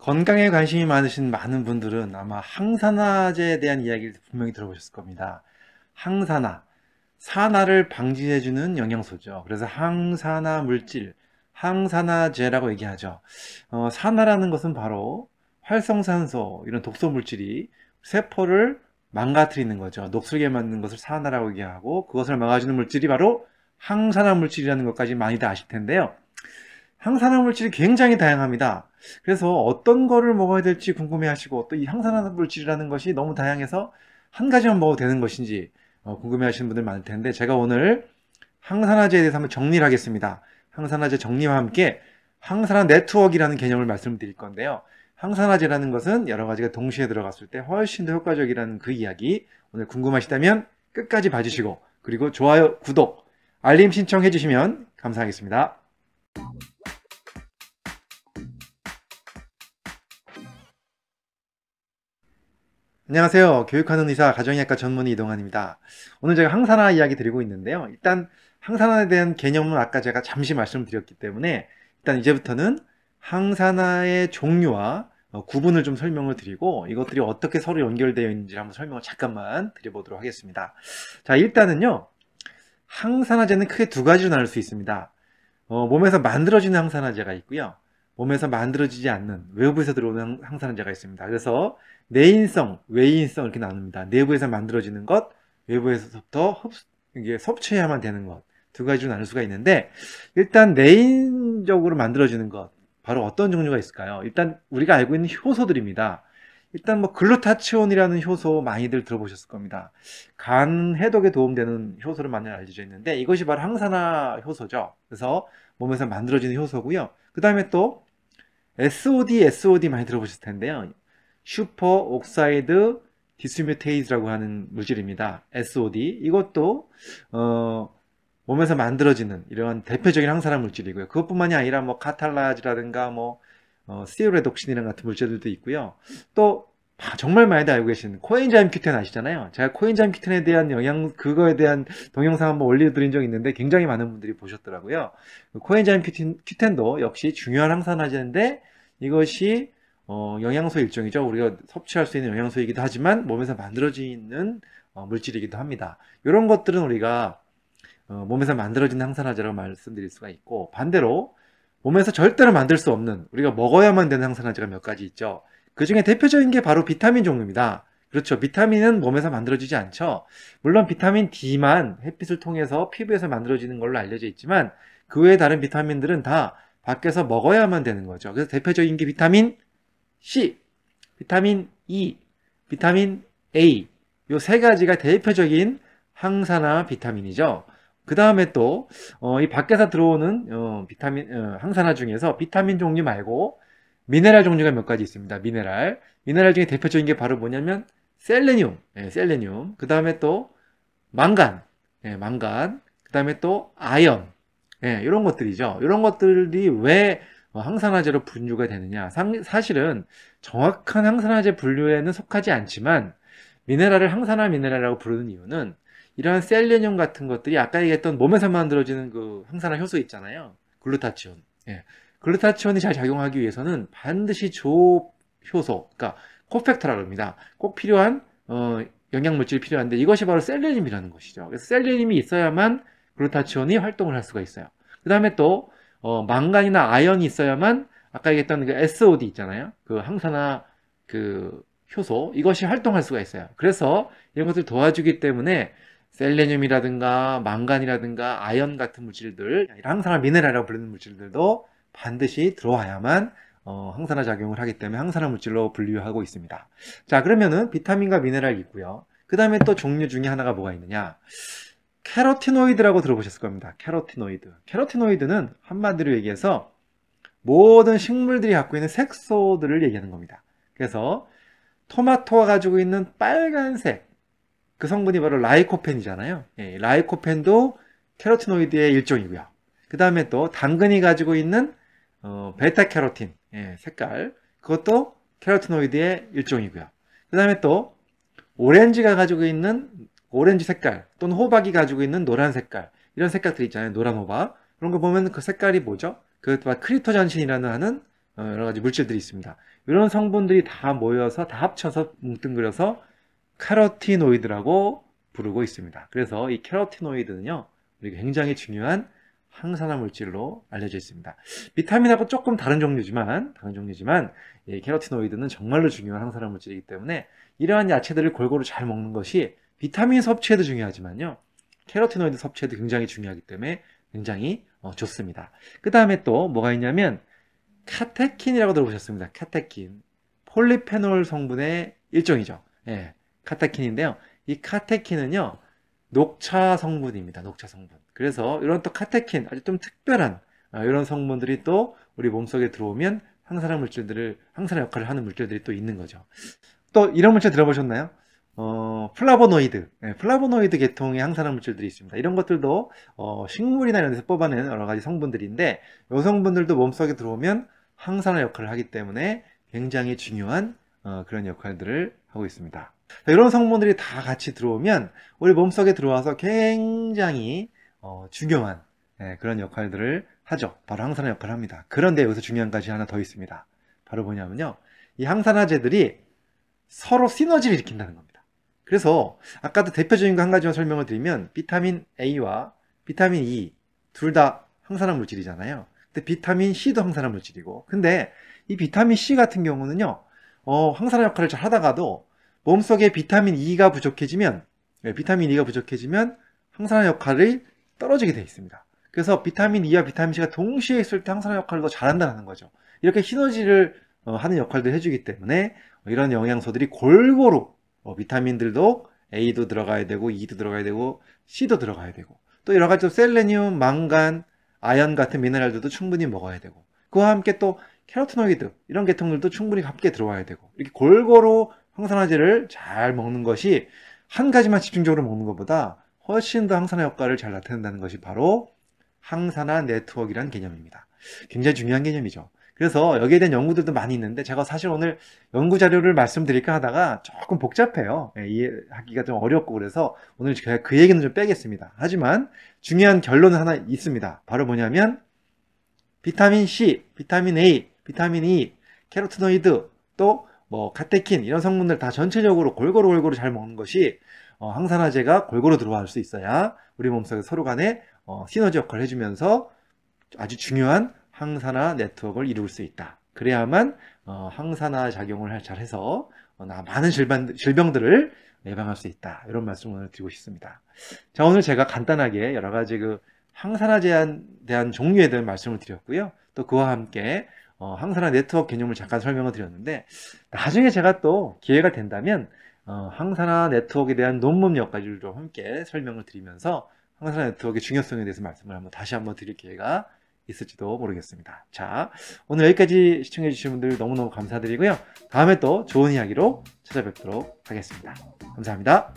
건강에 관심이 많으신 많은 분들은 아마 항산화제에 대한 이야기를 분명히 들어보셨을 겁니다. 항산화, 산화를 방지해주는 영양소죠. 그래서 항산화 물질, 항산화제라고 얘기하죠. 어, 산화라는 것은 바로 활성산소, 이런 독소 물질이 세포를 망가뜨리는 거죠. 녹슬게 만든 것을 산화라고 얘기하고 그것을 막아주는 물질이 바로 항산화 물질이라는 것까지 많이들 아실 텐데요. 항산화 물질이 굉장히 다양합니다. 그래서 어떤 거를 먹어야 될지 궁금해 하시고 또 이 항산화 물질이라는 것이 너무 다양해서 한 가지만 먹어도 되는 것인지 어, 궁금해 하시는 분들 많을 텐데 제가 오늘 항산화제에 대해서 한번 정리를 하겠습니다. 항산화제 정리와 함께 항산화 네트워크라는 개념을 말씀드릴 건데요. 항산화제라는 것은 여러 가지가 동시에 들어갔을 때 훨씬 더 효과적이라는 그 이야기 오늘 궁금하시다면 끝까지 봐주시고 그리고 좋아요, 구독, 알림 신청해 주시면 감사하겠습니다. 안녕하세요. 교육하는 의사 가정의학과 전문의 이동환입니다. 오늘 제가 항산화 이야기 드리고 있는데요. 일단 항산화에 대한 개념은 아까 제가 잠시 말씀드렸기 때문에 일단 이제부터는 항산화의 종류와 어, 구분을 좀 설명을 드리고 이것들이 어떻게 서로 연결되어 있는지 한번 설명을 잠깐만 드려보도록 하겠습니다. 자 일단은요. 항산화제는 크게 두 가지로 나눌 수 있습니다. 어, 몸에서 만들어지는 항산화제가 있고요. 몸에서 만들어지지 않는 외부에서 들어오는 항산화제가 있습니다. 그래서 내인성, 외인성 이렇게 나눕니다. 내부에서 만들어지는 것, 외부에서부터 흡, 이게 섭취해야만 되는 것. 두 가지로 나눌 수가 있는데, 일단 내인적으로 만들어지는 것. 바로 어떤 종류가 있을까요? 일단 우리가 알고 있는 효소들입니다. 일단 뭐 글루타치온이라는 효소 많이들 들어보셨을 겁니다. 간 해독에 도움되는 효소를 많이 알려져 있는데 이것이 바로 항산화 효소죠. 그래서 몸에서 만들어지는 효소고요. 그 다음에 또 SOD, SOD 많이 들어보실 텐데요. 슈퍼 옥사이드 디스뮤테이즈라고 하는 물질입니다. SOD. 이것도 어, 몸에서 만들어지는 이러한 대표적인 항산화 물질이고요. 그것뿐만이 아니라 뭐 카탈라지라든가 뭐 어, 시오레독신이랑 e 같은 물질들도 있고요. 또 아, 정말 많이들 알고 계신 코엔자임 큐텐 아시잖아요. 제가 코엔자임 큐텐에 대한 영향 그거에 대한 동영상 한번 올려드린 적 있는데 굉장히 많은 분들이 보셨더라고요. 코엔자임 큐텐, 큐텐도 역시 중요한 항산화제인데 이것이 어, 영양소 일종이죠. 우리가 섭취할 수 있는 영양소이기도 하지만 몸에서 만들어지는 어, 물질이기도 합니다. 이런 것들은 우리가 어, 몸에서 만들어진 항산화제라고 말씀드릴 수가 있고 반대로 몸에서 절대로 만들 수 없는 우리가 먹어야만 되는 항산화제가 몇 가지 있죠. 그 중에 대표적인 게 바로 비타민 종류입니다. 그렇죠. 비타민은 몸에서 만들어지지 않죠. 물론 비타민 D만 햇빛을 통해서 피부에서 만들어지는 걸로 알려져 있지만 그 외에 다른 비타민들은 다 밖에서 먹어야만 되는 거죠. 그래서 대표적인 게 비타민 C, 비타민 E, 비타민 A 요 세 가지가 대표적인 항산화 비타민이죠. 그 다음에 또, 어, 이 밖에서 들어오는, 어, 비타민, 어, 항산화 중에서 비타민 종류 말고, 미네랄 종류가 몇 가지 있습니다. 미네랄. 미네랄 중에 대표적인 게 바로 뭐냐면, 셀레늄. 예, 셀레늄. 그 다음에 또, 망간. 예, 망간. 그 다음에 또, 아연. 예, 이런 것들이죠. 이런 것들이 왜 어, 항산화제로 분류가 되느냐. 사실은 정확한 항산화제 분류에는 속하지 않지만 미네랄을 항산화 미네랄이라고 부르는 이유는 이러한 셀레늄 같은 것들이 아까 얘기했던 몸에서 만들어지는 그 항산화 효소 있잖아요. 글루타치온. 예. 글루타치온이 잘 작용하기 위해서는 반드시 조 효소, 그러니까 코팩터라고 합니다. 꼭 필요한 어, 영양물질이 필요한데 이것이 바로 셀레늄이라는 것이죠. 그래서 셀레늄이 있어야만 글루타치온이 활동을 할 수가 있어요. 그 다음에 또 어, 망간이나 아연이 있어야만 아까 얘기했던 그 SOD 있잖아요. 그 항산화 그 효소 이것이 활동할 수가 있어요. 그래서 이런 것을 도와주기 때문에 셀레늄이라든가 망간이라든가 아연 같은 물질들 항산화 미네랄이라고 부르는 물질들도 반드시 들어와야만 어, 항산화 작용을 하기 때문에 항산화 물질로 분류하고 있습니다. 자 그러면은 비타민과 미네랄이 있고요. 그 다음에 또 종류 중에 하나가 뭐가 있느냐 캐로티노이드라고 들어보셨을 겁니다. 캐로티노이드. 캐로티노이드는 한마디로 얘기해서 모든 식물들이 갖고 있는 색소들을 얘기하는 겁니다. 그래서 토마토가 가지고 있는 빨간색 그 성분이 바로 라이코펜이잖아요. 예, 라이코펜도 캐로티노이드의 일종이고요. 그 다음에 또 당근이 가지고 있는 어, 베타 캐로틴 예, 색깔 그것도 캐로티노이드의 일종이고요. 그 다음에 또 오렌지가 가지고 있는 오렌지 색깔 또는 호박이 가지고 있는 노란 색깔 이런 색깔들 있잖아요 노란 호박 그런 거 보면 그 색깔이 뭐죠? 그 크리토전신이라는 하는 어, 여러 가지 물질들이 있습니다 이런 성분들이 다 모여서 다 합쳐서 뭉뚱그려서 카로티노이드라고 부르고 있습니다 그래서 이 캐로티노이드는요 굉장히 중요한 항산화 물질로 알려져 있습니다. 비타민하고 조금 다른 종류지만 다른 종류지만 이 캐로티노이드는 정말로 중요한 항산화 물질이기 때문에 이러한 야채들을 골고루 잘 먹는 것이 비타민 섭취에도 중요하지만요. 캐로티노이드 섭취에도 굉장히 중요하기 때문에 굉장히 어, 좋습니다. 그 다음에 또 뭐가 있냐면 카테킨이라고 들어보셨습니다. 카테킨. 폴리페놀 성분의 일종이죠. 예, 카테킨인데요. 이 카테킨은요. 녹차 성분입니다. 녹차 성분. 그래서 이런 또 카테킨, 아주 좀 특별한 어, 이런 성분들이 또 우리 몸속에 들어오면 항산화 물질들을 항산화 역할을 하는 물질들이 또 있는 거죠. 또 이런 물질 들어보셨나요? 어, 플라보노이드, 네, 플라보노이드 계통의 항산화 물질들이 있습니다. 이런 것들도 어, 식물이나 이런 데서 뽑아낸 여러 가지 성분들인데 이 성분들도 몸속에 들어오면 항산화 역할을 하기 때문에 굉장히 중요한 어, 그런 역할들을 하고 있습니다. 자, 이런 성분들이 다 같이 들어오면 우리 몸속에 들어와서 굉장히 어, 중요한 네, 그런 역할들을 하죠. 바로 항산화 역할을 합니다. 그런데 여기서 중요한 것이 하나 더 있습니다. 바로 뭐냐면요. 이 항산화제들이 서로 시너지를 일으킨다는 겁니다. 그래서 아까도 대표적인 거 한 가지만 설명을 드리면 비타민 A와 비타민 E 둘 다 항산화 물질이잖아요. 근데 비타민 C도 항산화 물질이고. 근데 이 비타민 C 같은 경우는요. 어, 항산화 역할을 잘 하다가도 몸속에 비타민 E가 부족해지면 예, 비타민 E가 부족해지면 항산화 역할이 떨어지게 되어 있습니다. 그래서 비타민 E와 비타민 C가 동시에 있을 때 항산화 역할을 더 잘한다는 거죠. 이렇게 시너지를 어, 하는 역할도 해주기 때문에 이런 영양소들이 골고루 뭐 비타민들도 A도 들어가야 되고 E도 들어가야 되고 C도 들어가야 되고 또 여러 가지 셀레늄, 망간, 아연 같은 미네랄들도 충분히 먹어야 되고 그와 함께 또 캐로티노이드 이런 계통들도 충분히 함께 들어와야 되고 이렇게 골고루 항산화제를 잘 먹는 것이 한 가지만 집중적으로 먹는 것보다 훨씬 더 항산화 효과를 잘 나타낸다는 것이 바로 항산화 네트워크이는 개념입니다. 굉장히 중요한 개념이죠. 그래서 여기에 대한 연구들도 많이 있는데 제가 사실 오늘 연구 자료를 말씀드릴까 하다가 조금 복잡해요. 예, 이해하기가 좀 어렵고 그래서 오늘 제가 그 얘기는 좀 빼겠습니다. 하지만 중요한 결론은 하나 있습니다. 바로 뭐냐면 비타민 C, 비타민 A, 비타민 E, 캐로트노이드또 뭐 카테킨 이런 성분들 다 전체적으로 골고루 골고루 잘 먹는 것이 어, 항산화제가 골고루 들어갈 수 있어야 우리 몸속에 서로 간에 어, 시너지 역할을 해주면서 아주 중요한 항산화 네트워크를 이룰 수 있다. 그래야만 어, 항산화 작용을 잘해서 어, 많은 질병, 들을 예방할 수 있다. 이런 말씀을 오늘 드리고 싶습니다. 자, 오늘 제가 간단하게 여러 가지 그 항산화제에 대한 종류에 대한 말씀을 드렸고요. 또 그와 함께 어, 항산화 네트워크 개념을 잠깐 설명을 드렸는데 나중에 제가 또 기회가 된다면 항산화 네트워크에 대한 논문 몇 가지를 좀 함께 설명을 드리면서 항산화 네트워크의 중요성에 대해서 말씀을 한번 다시 한번 드릴 기회가 있을지도 모르겠습니다. 자, 오늘 여기까지 시청해주신 분들 너무너무 감사드리고요. 다음에 또 좋은 이야기로 찾아뵙도록 하겠습니다. 감사합니다.